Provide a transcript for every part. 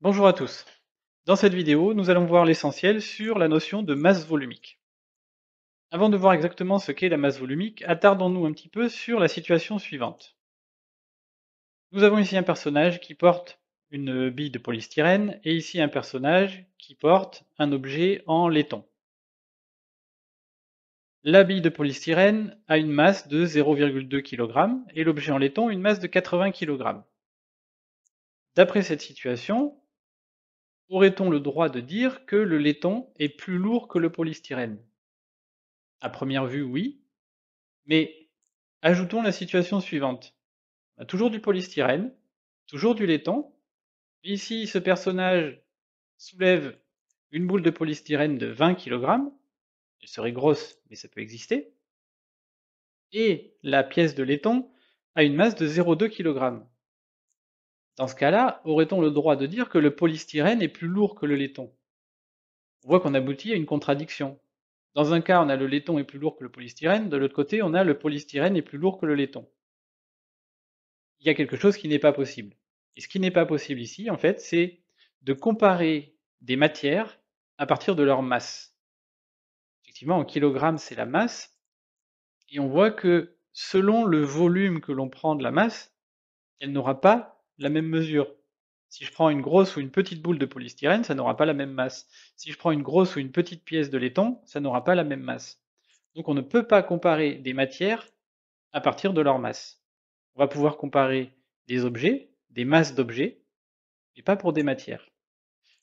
Bonjour à tous. Dans cette vidéo, nous allons voir l'essentiel sur la notion de masse volumique. Avant de voir exactement ce qu'est la masse volumique, attardons-nous un petit peu sur la situation suivante. Nous avons ici un personnage qui porte une bille de polystyrène et ici un personnage qui porte un objet en laiton. La bille de polystyrène a une masse de 0,2 kg et l'objet en laiton une masse de 80 kg. D'après cette situation, Aurait-on le droit de dire que le laiton est plus lourd que le polystyrène À première vue, oui. Mais ajoutons la situation suivante. On a toujours du polystyrène, toujours du laiton. Ici, ce personnage soulève une boule de polystyrène de 20 kg. Elle serait grosse, mais ça peut exister. Et la pièce de laiton a une masse de 0,2 kg. Dans ce cas-là, aurait-on le droit de dire que le polystyrène est plus lourd que le laiton On voit qu'on aboutit à une contradiction. Dans un cas, on a le laiton est plus lourd que le polystyrène, de l'autre côté, on a le polystyrène est plus lourd que le laiton. Il y a quelque chose qui n'est pas possible. Et ce qui n'est pas possible ici, en fait, c'est de comparer des matières à partir de leur masse. Effectivement, en kilogrammes, c'est la masse. Et on voit que selon le volume que l'on prend de la masse, elle n'aura pas la même mesure. Si je prends une grosse ou une petite boule de polystyrène, ça n'aura pas la même masse. Si je prends une grosse ou une petite pièce de laiton, ça n'aura pas la même masse. Donc on ne peut pas comparer des matières à partir de leur masse. On va pouvoir comparer des objets, des masses d'objets, mais pas pour des matières.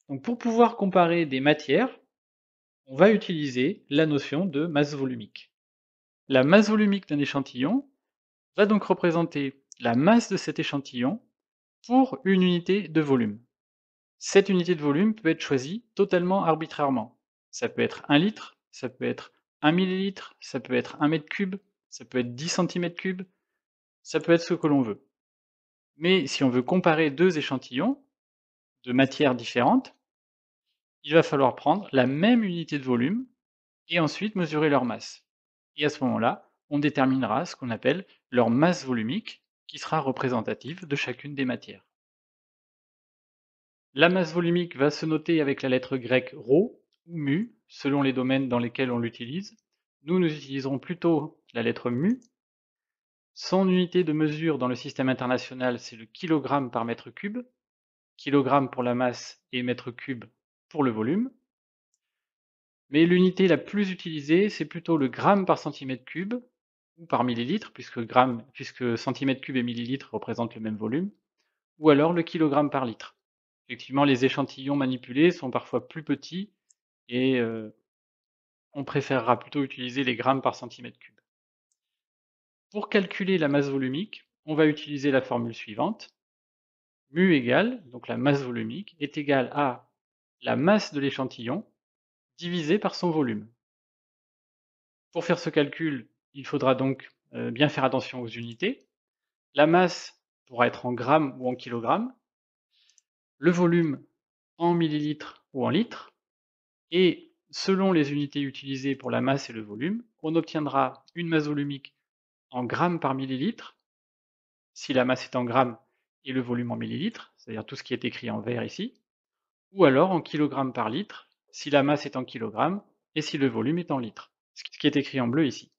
Donc pour pouvoir comparer des matières, on va utiliser la notion de masse volumique. La masse volumique d'un échantillon va donc représenter la masse de cet échantillon pour une unité de volume. Cette unité de volume peut être choisie totalement arbitrairement. Ça peut être 1 litre, ça peut être 1 millilitre, ça peut être 1 mètre cube, ça peut être 10 cm3, ça peut être ce que l'on veut. Mais si on veut comparer deux échantillons de matières différentes, il va falloir prendre la même unité de volume et ensuite mesurer leur masse. Et à ce moment-là, on déterminera ce qu'on appelle leur masse volumique, qui sera représentative de chacune des matières. La masse volumique va se noter avec la lettre grecque ρ ou mu, selon les domaines dans lesquels on l'utilise. Nous, nous utiliserons plutôt la lettre mu. Son unité de mesure dans le système international, c'est le kilogramme par mètre cube. Kilogramme pour la masse et mètre cube pour le volume. Mais l'unité la plus utilisée, c'est plutôt le gramme par centimètre cube, ou par millilitre, puisque, gramme, puisque centimètre cube et millilitre représentent le même volume, ou alors le kilogramme par litre. Effectivement, les échantillons manipulés sont parfois plus petits et euh, on préférera plutôt utiliser les grammes par centimètre cube. Pour calculer la masse volumique, on va utiliser la formule suivante. Mu égale, donc la masse volumique, est égale à la masse de l'échantillon divisée par son volume. Pour faire ce calcul, il faudra donc euh, bien faire attention aux unités. La masse pourra être en grammes ou en kilogrammes. Le volume en millilitres ou en litres. Et selon les unités utilisées pour la masse et le volume, on obtiendra une masse volumique en grammes par millilitre, si la masse est en grammes et le volume en millilitres, c'est-à-dire tout ce qui est écrit en vert ici, ou alors en kilogrammes par litre, si la masse est en kilogrammes et si le volume est en litres, ce qui est écrit en bleu ici.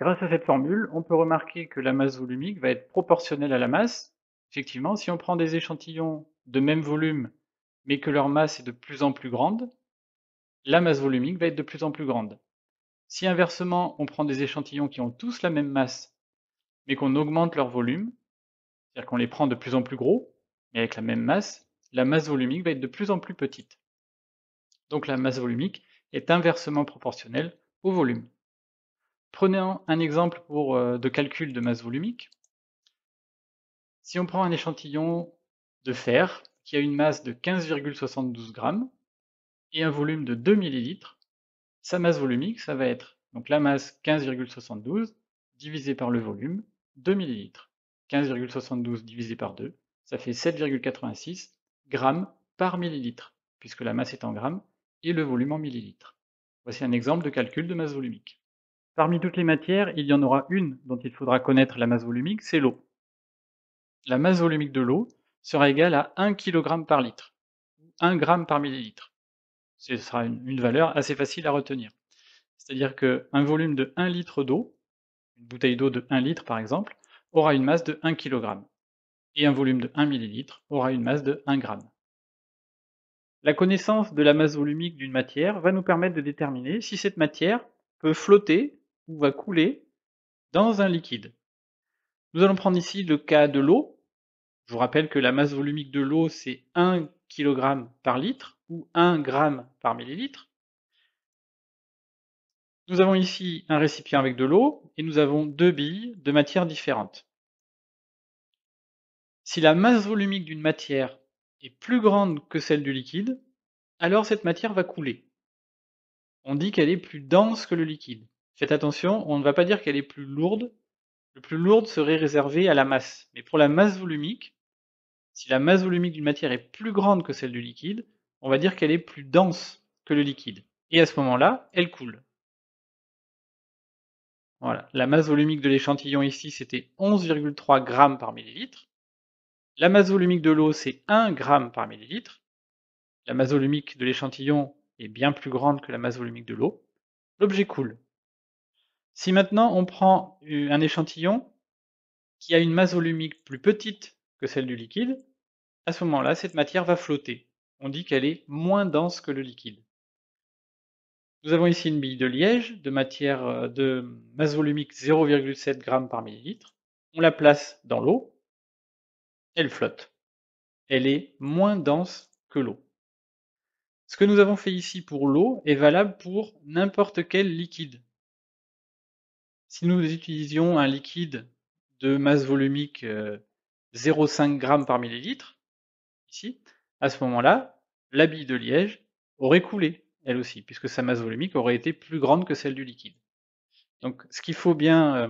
Grâce à cette formule, on peut remarquer que la masse volumique va être proportionnelle à la masse. Effectivement, si on prend des échantillons de même volume, mais que leur masse est de plus en plus grande, la masse volumique va être de plus en plus grande. Si inversement, on prend des échantillons qui ont tous la même masse, mais qu'on augmente leur volume, c'est-à-dire qu'on les prend de plus en plus gros, mais avec la même masse, la masse volumique va être de plus en plus petite. Donc la masse volumique est inversement proportionnelle au volume. Prenez un, exemple pour, euh, de calcul de masse volumique. Si on prend un échantillon de fer qui a une masse de 15,72 g et un volume de 2 ml, sa masse volumique, ça va être donc la masse 15,72 divisé par le volume 2 ml. 15,72 divisé par 2, ça fait 7,86 g par ml, puisque la masse est en grammes et le volume en ml. Voici un exemple de calcul de masse volumique. Parmi toutes les matières, il y en aura une dont il faudra connaître la masse volumique, c'est l'eau. La masse volumique de l'eau sera égale à 1 kg par litre, ou 1 g par millilitre. Ce sera une, valeur assez facile à retenir. C'est-à-dire qu'un volume de 1 litre d'eau, une bouteille d'eau de 1 litre par exemple, aura une masse de 1 kg. Et un volume de 1 millilitre aura une masse de 1 g. La connaissance de la masse volumique d'une matière va nous permettre de déterminer si cette matière peut flotter ou va couler dans un liquide. Nous allons prendre ici le cas de l'eau. Je vous rappelle que la masse volumique de l'eau, c'est 1 kg par litre ou 1 g par millilitre. Nous avons ici un récipient avec de l'eau et nous avons deux billes de matière différentes. Si la masse volumique d'une matière est plus grande que celle du liquide, alors cette matière va couler. On dit qu'elle est plus dense que le liquide. Faites attention, on ne va pas dire qu'elle est plus lourde. Le plus lourde serait réservé à la masse. Mais pour la masse volumique, si la masse volumique d'une matière est plus grande que celle du liquide, on va dire qu'elle est plus dense que le liquide. Et à ce moment-là, elle coule. Voilà. La masse volumique de l'échantillon ici, c'était 11,3 g par millilitre. La masse volumique de l'eau, c'est 1 g par millilitre. La masse volumique de l'échantillon est bien plus grande que la masse volumique de l'eau. L'objet coule. Si maintenant on prend un échantillon qui a une masse volumique plus petite que celle du liquide, à ce moment-là, cette matière va flotter. On dit qu'elle est moins dense que le liquide. Nous avons ici une bille de liège de matière euh, de masse volumique 0,7 g par millilitre. On la place dans l'eau. Elle flotte. Elle est moins dense que l'eau. Ce que nous avons fait ici pour l'eau est valable pour n'importe quel liquide. Si nous utilisions un liquide de masse volumique 0,5 euh, g par millilitre, ici, à ce moment-là, la bille de liège aurait coulé, elle aussi, puisque sa masse volumique aurait été plus grande que celle du liquide. Donc ce qu'il faut bien euh,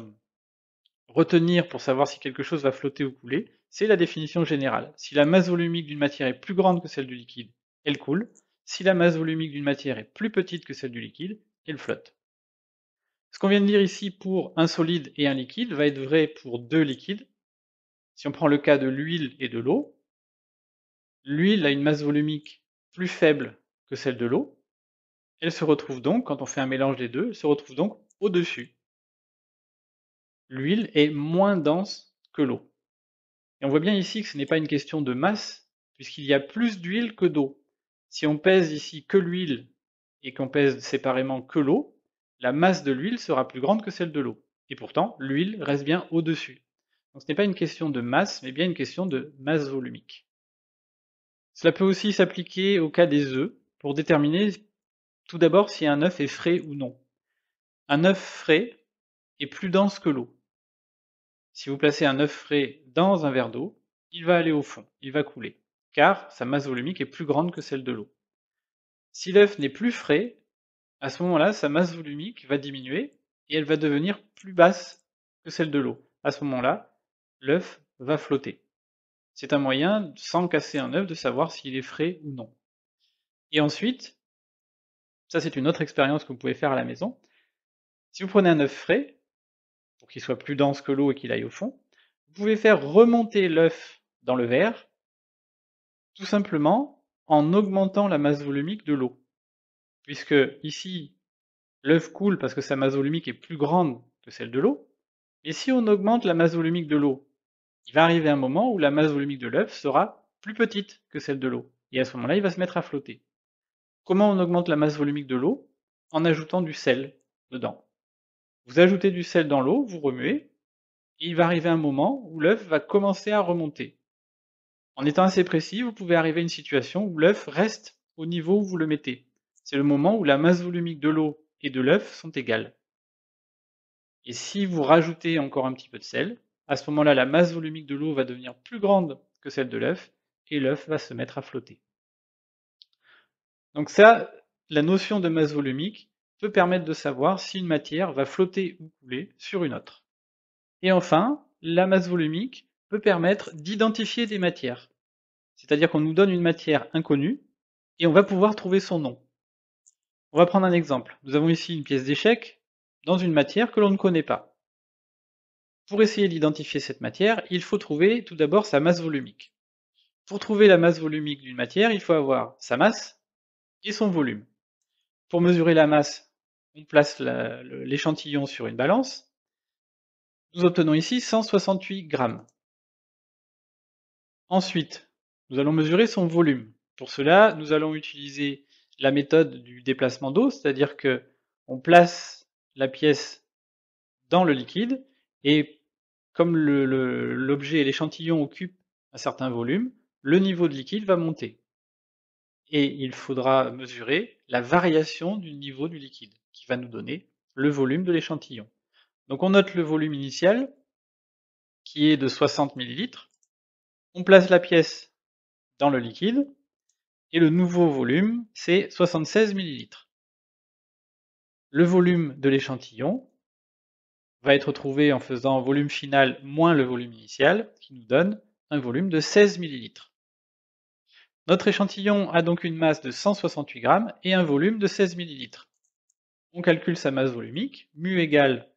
retenir pour savoir si quelque chose va flotter ou couler, c'est la définition générale. Si la masse volumique d'une matière est plus grande que celle du liquide, elle coule. Si la masse volumique d'une matière est plus petite que celle du liquide, elle flotte. Ce qu'on vient de dire ici pour un solide et un liquide va être vrai pour deux liquides. Si on prend le cas de l'huile et de l'eau, l'huile a une masse volumique plus faible que celle de l'eau. Elle se retrouve donc, quand on fait un mélange des deux, elle se retrouve donc au-dessus. L'huile est moins dense que l'eau. Et on voit bien ici que ce n'est pas une question de masse, puisqu'il y a plus d'huile que d'eau. Si on pèse ici que l'huile et qu'on pèse séparément que l'eau, la masse de l'huile sera plus grande que celle de l'eau. Et pourtant, l'huile reste bien au-dessus. Donc ce n'est pas une question de masse, mais bien une question de masse volumique. Cela peut aussi s'appliquer au cas des œufs pour déterminer tout d'abord si un œuf est frais ou non. Un œuf frais est plus dense que l'eau. Si vous placez un œuf frais dans un verre d'eau, il va aller au fond, il va couler, car sa masse volumique est plus grande que celle de l'eau. Si l'œuf n'est plus frais, à ce moment-là, sa masse volumique va diminuer et elle va devenir plus basse que celle de l'eau. À ce moment-là, l'œuf va flotter. C'est un moyen, sans casser un œuf, de savoir s'il est frais ou non. Et ensuite, ça c'est une autre expérience que vous pouvez faire à la maison. Si vous prenez un œuf frais, pour qu'il soit plus dense que l'eau et qu'il aille au fond, vous pouvez faire remonter l'œuf dans le verre, tout simplement en augmentant la masse volumique de l'eau puisque ici, l'œuf coule parce que sa masse volumique est plus grande que celle de l'eau. Et si on augmente la masse volumique de l'eau, il va arriver un moment où la masse volumique de l'œuf sera plus petite que celle de l'eau. Et à ce moment-là, il va se mettre à flotter. Comment on augmente la masse volumique de l'eau En ajoutant du sel dedans. Vous ajoutez du sel dans l'eau, vous remuez, et il va arriver un moment où l'œuf va commencer à remonter. En étant assez précis, vous pouvez arriver à une situation où l'œuf reste au niveau où vous le mettez c'est le moment où la masse volumique de l'eau et de l'œuf sont égales. Et si vous rajoutez encore un petit peu de sel, à ce moment-là, la masse volumique de l'eau va devenir plus grande que celle de l'œuf, et l'œuf va se mettre à flotter. Donc ça, la notion de masse volumique peut permettre de savoir si une matière va flotter ou couler sur une autre. Et enfin, la masse volumique peut permettre d'identifier des matières. C'est-à-dire qu'on nous donne une matière inconnue et on va pouvoir trouver son nom. On va prendre un exemple. Nous avons ici une pièce d'échec dans une matière que l'on ne connaît pas. Pour essayer d'identifier cette matière, il faut trouver tout d'abord sa masse volumique. Pour trouver la masse volumique d'une matière, il faut avoir sa masse et son volume. Pour mesurer la masse, on place l'échantillon sur une balance. Nous obtenons ici 168 grammes. Ensuite, nous allons mesurer son volume. Pour cela, nous allons utiliser la méthode du déplacement d'eau, c'est-à-dire que on place la pièce dans le liquide et comme l'objet et l'échantillon occupent un certain volume, le niveau de liquide va monter. Et il faudra mesurer la variation du niveau du liquide qui va nous donner le volume de l'échantillon. Donc on note le volume initial qui est de 60 ml. On place la pièce dans le liquide et le nouveau volume, c'est 76 ml. Le volume de l'échantillon va être trouvé en faisant volume final moins le volume initial, qui nous donne un volume de 16 ml. Notre échantillon a donc une masse de 168 grammes et un volume de 16 ml. On calcule sa masse volumique, mu égale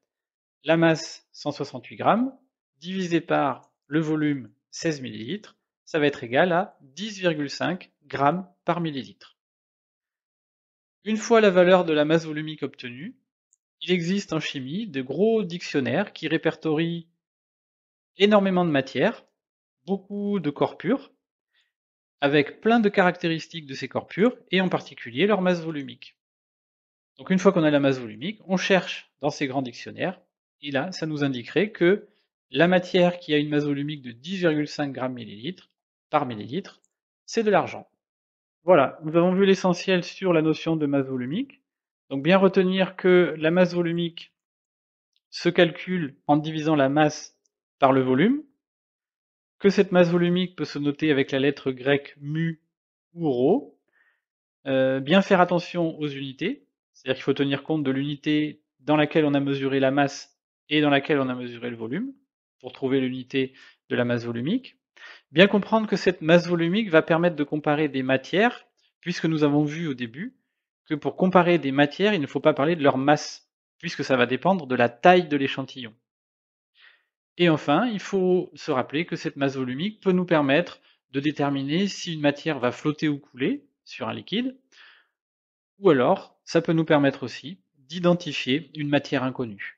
la masse 168 grammes divisé par le volume 16 ml ça va être égal à 10,5 g par millilitre. Une fois la valeur de la masse volumique obtenue, il existe en chimie de gros dictionnaires qui répertorient énormément de matières, beaucoup de corps purs, avec plein de caractéristiques de ces corps purs, et en particulier leur masse volumique. Donc une fois qu'on a la masse volumique, on cherche dans ces grands dictionnaires, et là, ça nous indiquerait que la matière qui a une masse volumique de 10,5 g millilitres par millilitre, c'est de l'argent. Voilà, nous avons vu l'essentiel sur la notion de masse volumique. Donc bien retenir que la masse volumique se calcule en divisant la masse par le volume, que cette masse volumique peut se noter avec la lettre grecque mu ou rho. Euh, bien faire attention aux unités, c'est-à-dire qu'il faut tenir compte de l'unité dans laquelle on a mesuré la masse et dans laquelle on a mesuré le volume, pour trouver l'unité de la masse volumique. Bien comprendre que cette masse volumique va permettre de comparer des matières, puisque nous avons vu au début que pour comparer des matières, il ne faut pas parler de leur masse, puisque ça va dépendre de la taille de l'échantillon. Et enfin, il faut se rappeler que cette masse volumique peut nous permettre de déterminer si une matière va flotter ou couler sur un liquide, ou alors ça peut nous permettre aussi d'identifier une matière inconnue.